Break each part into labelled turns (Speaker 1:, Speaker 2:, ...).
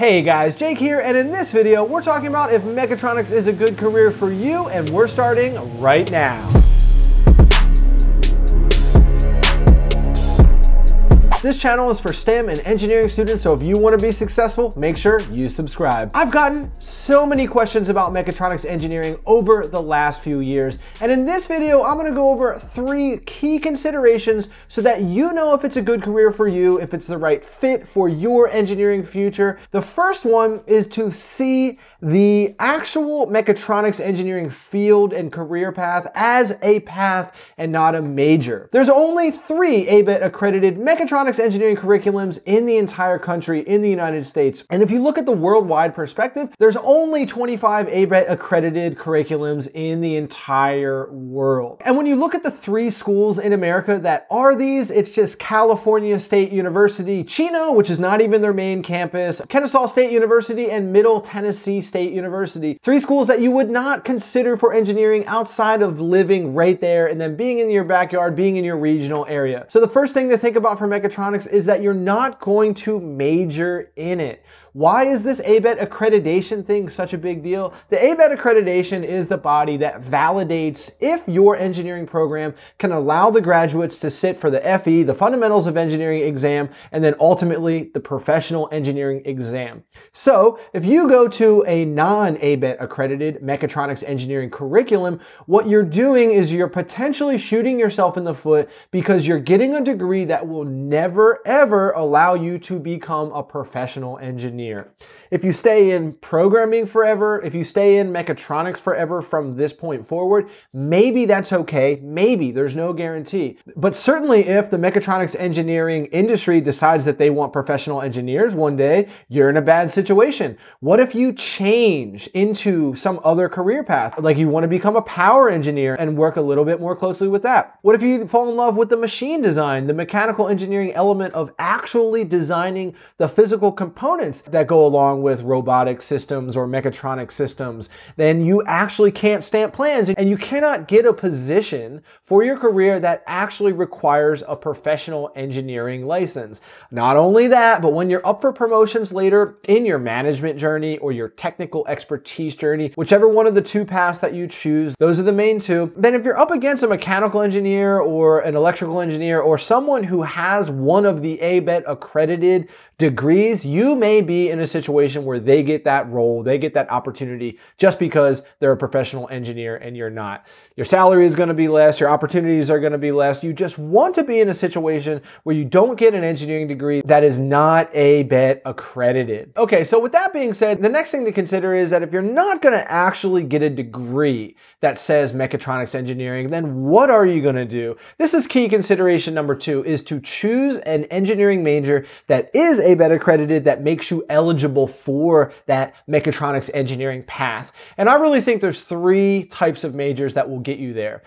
Speaker 1: Hey guys, Jake here, and in this video, we're talking about if mechatronics is a good career for you, and we're starting right now. This channel is for STEM and engineering students, so if you want to be successful, make sure you subscribe. I've gotten so many questions about mechatronics engineering over the last few years, and in this video, I'm going to go over three key considerations so that you know if it's a good career for you, if it's the right fit for your engineering future. The first one is to see the actual mechatronics engineering field and career path as a path and not a major. There's only three ABET accredited mechatronics electronics engineering curriculums in the entire country in the United States. And if you look at the worldwide perspective, there's only 25 ABET accredited curriculums in the entire world. And when you look at the three schools in America that are these, it's just California State University, Chino, which is not even their main campus, Kennesaw State University, and Middle Tennessee State University. Three schools that you would not consider for engineering outside of living right there and then being in your backyard, being in your regional area. So the first thing to think about for mechatronics electronics is that you're not going to major in it. Why is this ABET accreditation thing such a big deal? The ABET accreditation is the body that validates if your engineering program can allow the graduates to sit for the FE, the Fundamentals of Engineering exam, and then ultimately the Professional Engineering exam. So if you go to a non-ABET accredited mechatronics engineering curriculum, what you're doing is you're potentially shooting yourself in the foot because you're getting a degree that will never ever allow you to become a professional engineer engineer. If you stay in programming forever, if you stay in mechatronics forever from this point forward, maybe that's okay. Maybe there's no guarantee. But certainly if the mechatronics engineering industry decides that they want professional engineers one day, you're in a bad situation. What if you change into some other career path? Like you want to become a power engineer and work a little bit more closely with that. What if you fall in love with the machine design, the mechanical engineering element of actually designing the physical components? that go along with robotic systems or mechatronic systems, then you actually can't stamp plans and you cannot get a position for your career that actually requires a professional engineering license. Not only that, but when you're up for promotions later in your management journey or your technical expertise journey, whichever one of the two paths that you choose, those are the main two. Then if you're up against a mechanical engineer or an electrical engineer or someone who has one of the ABET accredited degrees, you may be in a situation where they get that role, they get that opportunity just because they're a professional engineer and you're not. Your salary is going to be less, your opportunities are going to be less. You just want to be in a situation where you don't get an engineering degree that is not a bet accredited. Okay, so with that being said, the next thing to consider is that if you're not going to actually get a degree that says mechatronics engineering, then what are you going to do? This is key consideration number 2 is to choose an engineering major that is a bet accredited that makes you eligible for that mechatronics engineering path. And I really think there's three types of majors that will get you there.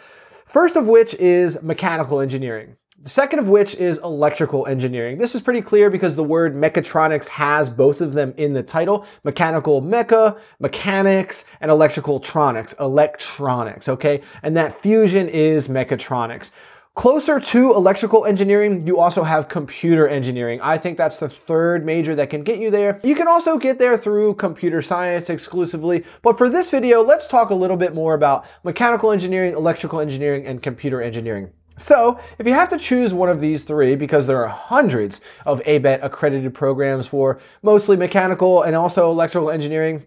Speaker 1: First of which is mechanical engineering. The second of which is electrical engineering. This is pretty clear because the word mechatronics has both of them in the title. Mechanical mecha, mechanics, and electrical tronics, electronics, okay? And that fusion is mechatronics. Closer to electrical engineering, you also have computer engineering. I think that's the third major that can get you there. You can also get there through computer science exclusively, but for this video, let's talk a little bit more about mechanical engineering, electrical engineering, and computer engineering. So, if you have to choose one of these three, because there are hundreds of ABET accredited programs for mostly mechanical and also electrical engineering,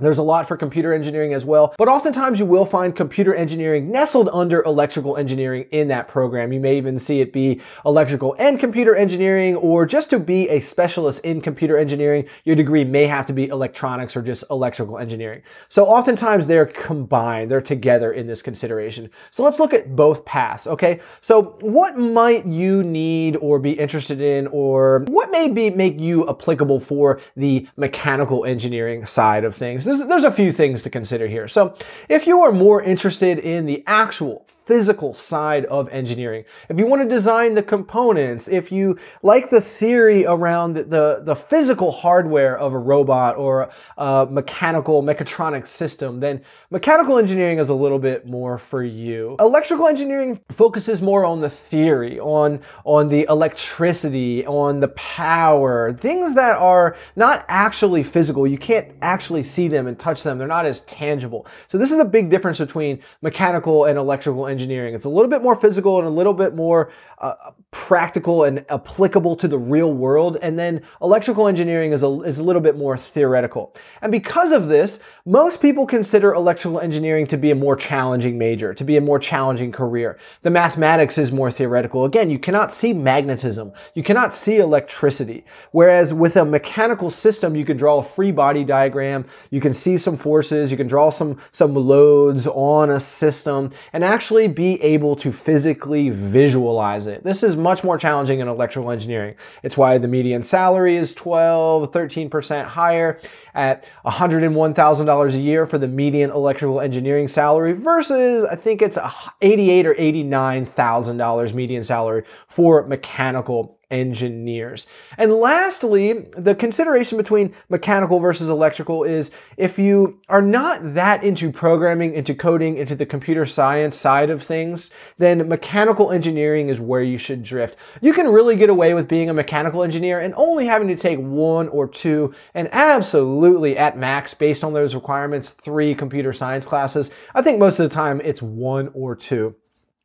Speaker 1: there's a lot for computer engineering as well, but oftentimes you will find computer engineering nestled under electrical engineering in that program. You may even see it be electrical and computer engineering, or just to be a specialist in computer engineering, your degree may have to be electronics or just electrical engineering. So oftentimes they're combined, they're together in this consideration. So let's look at both paths, okay? So what might you need or be interested in, or what may be make you applicable for the mechanical engineering side of things? There's, there's a few things to consider here. So if you are more interested in the actual physical side of engineering. If you want to design the components, if you like the theory around the, the physical hardware of a robot or a mechanical, mechatronic system, then mechanical engineering is a little bit more for you. Electrical engineering focuses more on the theory, on, on the electricity, on the power, things that are not actually physical. You can't actually see them and touch them. They're not as tangible. So this is a big difference between mechanical and electrical engineering engineering. It's a little bit more physical and a little bit more uh, practical and applicable to the real world. And then electrical engineering is a, is a little bit more theoretical. And because of this, most people consider electrical engineering to be a more challenging major, to be a more challenging career. The mathematics is more theoretical. Again, you cannot see magnetism. You cannot see electricity. Whereas with a mechanical system, you can draw a free body diagram. You can see some forces. You can draw some, some loads on a system. And actually be able to physically visualize it. This is much more challenging in electrical engineering. It's why the median salary is 12, 13% higher at $101,000 a year for the median electrical engineering salary versus I think it's 88 or $89,000 median salary for mechanical engineers. And lastly, the consideration between mechanical versus electrical is if you are not that into programming, into coding, into the computer science side of things, then mechanical engineering is where you should drift. You can really get away with being a mechanical engineer and only having to take one or two, and absolutely at max, based on those requirements, three computer science classes. I think most of the time it's one or two.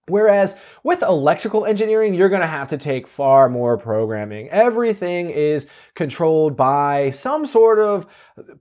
Speaker 1: Whereas with electrical engineering, you're gonna have to take far more programming. Everything is controlled by some sort of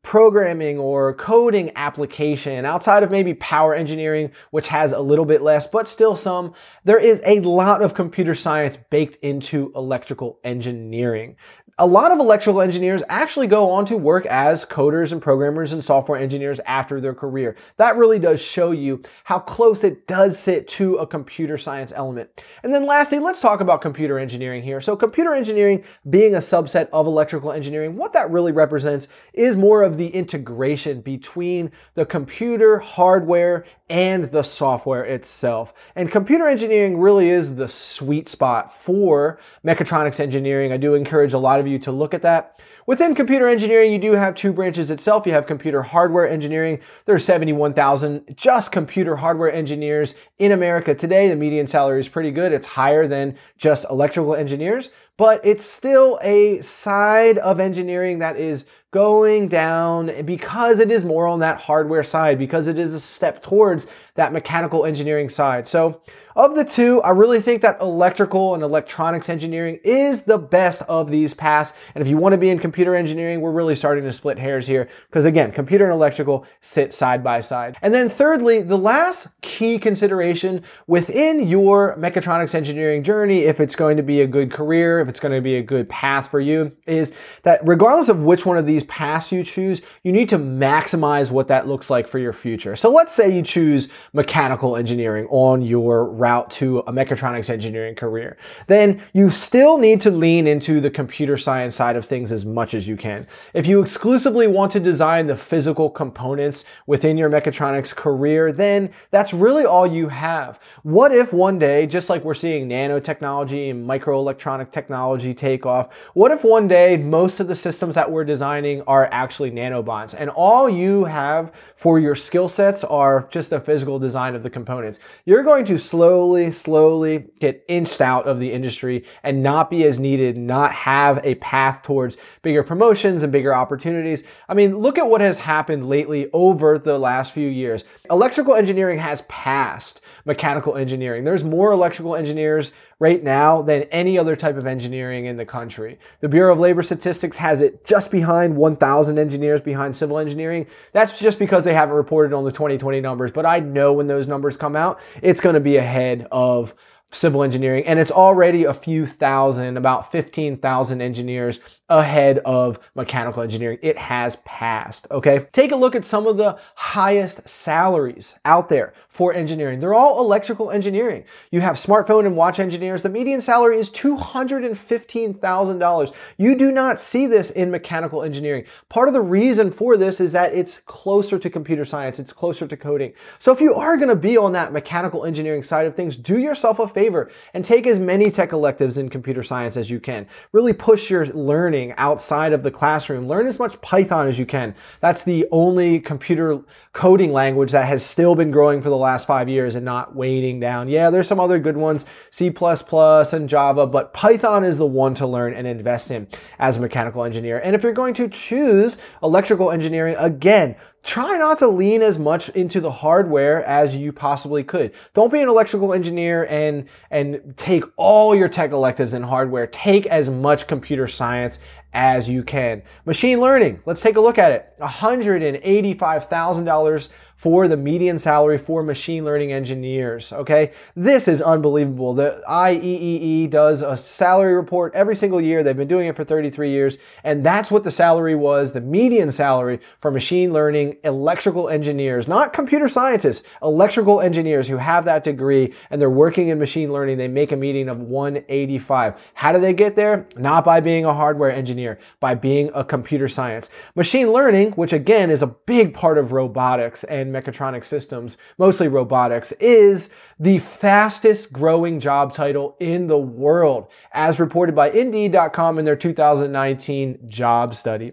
Speaker 1: programming or coding application outside of maybe power engineering, which has a little bit less, but still some, there is a lot of computer science baked into electrical engineering. A lot of electrical engineers actually go on to work as coders and programmers and software engineers after their career. That really does show you how close it does sit to a computer science element. And then lastly, let's talk about computer engineering here. So computer engineering being a subset of electrical engineering, what that really represents is more of the integration between the computer hardware and the software itself. And computer engineering really is the sweet spot for mechatronics engineering. I do encourage a lot of you to look at that. Within computer engineering, you do have two branches itself. You have computer hardware engineering. There are 71,000 just computer hardware engineers in America today. The median salary is pretty good. It's higher than just electrical engineers, but it's still a side of engineering that is going down because it is more on that hardware side, because it is a step towards that mechanical engineering side. So of the two, I really think that electrical and electronics engineering is the best of these paths. And if you want to be in computer engineering, we're really starting to split hairs here because again, computer and electrical sit side by side. And then thirdly, the last key consideration within your mechatronics engineering journey, if it's going to be a good career, if it's going to be a good path for you, is that regardless of which one of these paths you choose, you need to maximize what that looks like for your future. So let's say you choose mechanical engineering on your route to a mechatronics engineering career, then you still need to lean into the computer science side of things as much as you can. If you exclusively want to design the physical components within your mechatronics career, then that's really all you have. What if one day, just like we're seeing nanotechnology and microelectronic technology take off, what if one day most of the systems that we're designing are actually nanobots and all you have for your skill sets are just the physical design of the components? You're going to slow slowly, slowly get inched out of the industry and not be as needed, not have a path towards bigger promotions and bigger opportunities. I mean, look at what has happened lately over the last few years. Electrical engineering has passed mechanical engineering. There's more electrical engineers right now than any other type of engineering in the country. The Bureau of Labor Statistics has it just behind 1,000 engineers behind civil engineering. That's just because they haven't reported on the 2020 numbers, but I know when those numbers come out, it's going to be ahead of civil engineering, and it's already a few thousand, about 15,000 engineers ahead of mechanical engineering. It has passed, okay? Take a look at some of the highest salaries out there for engineering. They're all electrical engineering. You have smartphone and watch engineers. The median salary is $215,000. You do not see this in mechanical engineering. Part of the reason for this is that it's closer to computer science. It's closer to coding. So if you are gonna be on that mechanical engineering side of things, do yourself a favor favor and take as many tech electives in computer science as you can. Really push your learning outside of the classroom. Learn as much Python as you can. That's the only computer coding language that has still been growing for the last five years and not waning down. Yeah, there's some other good ones, C++ and Java, but Python is the one to learn and invest in as a mechanical engineer. And if you're going to choose electrical engineering, again, try not to lean as much into the hardware as you possibly could. Don't be an electrical engineer and, and take all your tech electives in hardware. Take as much computer science as you can. Machine learning, let's take a look at it. $185,000 for the median salary for machine learning engineers, okay? This is unbelievable. The IEEE does a salary report every single year. They've been doing it for 33 years, and that's what the salary was, the median salary for machine learning electrical engineers, not computer scientists, electrical engineers who have that degree and they're working in machine learning. They make a median of 185. How do they get there? Not by being a hardware engineer engineer by being a computer science. Machine learning, which again is a big part of robotics and mechatronic systems, mostly robotics, is the fastest growing job title in the world, as reported by Indeed.com in their 2019 job study.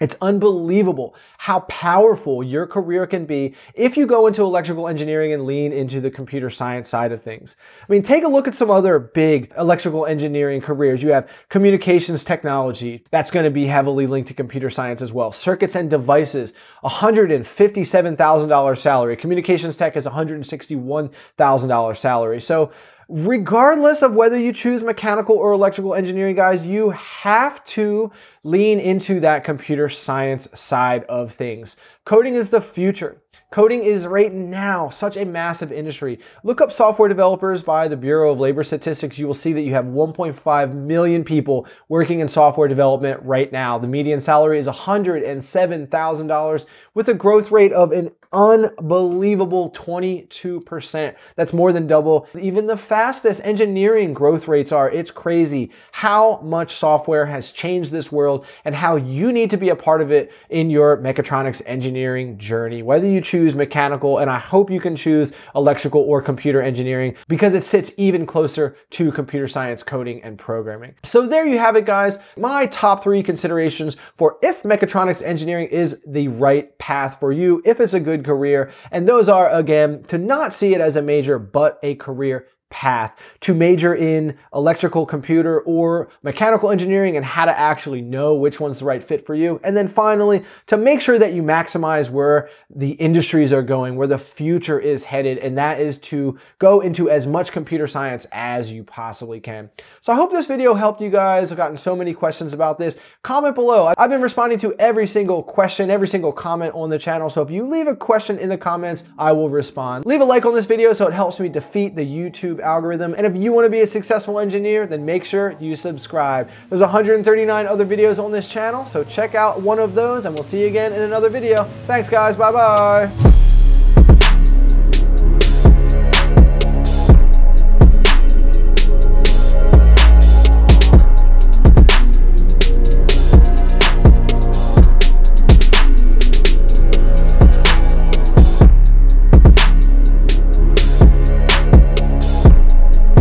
Speaker 1: It's unbelievable how powerful your career can be if you go into electrical engineering and lean into the computer science side of things. I mean, take a look at some other big electrical engineering careers. You have communications technology. That's going to be heavily linked to computer science as well. Circuits and devices, $157,000 salary. Communications tech is $161,000 salary. So regardless of whether you choose mechanical or electrical engineering, guys, you have to lean into that computer science side of things. Coding is the future. Coding is right now such a massive industry. Look up software developers by the Bureau of Labor Statistics. You will see that you have 1.5 million people working in software development right now. The median salary is $107,000 with a growth rate of an Unbelievable 22%. That's more than double. Even the fastest engineering growth rates are. It's crazy how much software has changed this world and how you need to be a part of it in your mechatronics engineering journey. Whether you choose mechanical, and I hope you can choose electrical or computer engineering because it sits even closer to computer science coding and programming. So there you have it, guys. My top three considerations for if mechatronics engineering is the right path for you, if it's a good career. And those are, again, to not see it as a major, but a career path to major in electrical, computer, or mechanical engineering and how to actually know which one's the right fit for you. And then finally, to make sure that you maximize where the industries are going, where the future is headed, and that is to go into as much computer science as you possibly can. So I hope this video helped you guys. I've gotten so many questions about this. Comment below. I've been responding to every single question, every single comment on the channel. So if you leave a question in the comments, I will respond. Leave a like on this video so it helps me defeat the YouTube YouTube algorithm. And if you wanna be a successful engineer, then make sure you subscribe. There's 139 other videos on this channel, so check out one of those and we'll see you again in another video. Thanks guys, bye bye.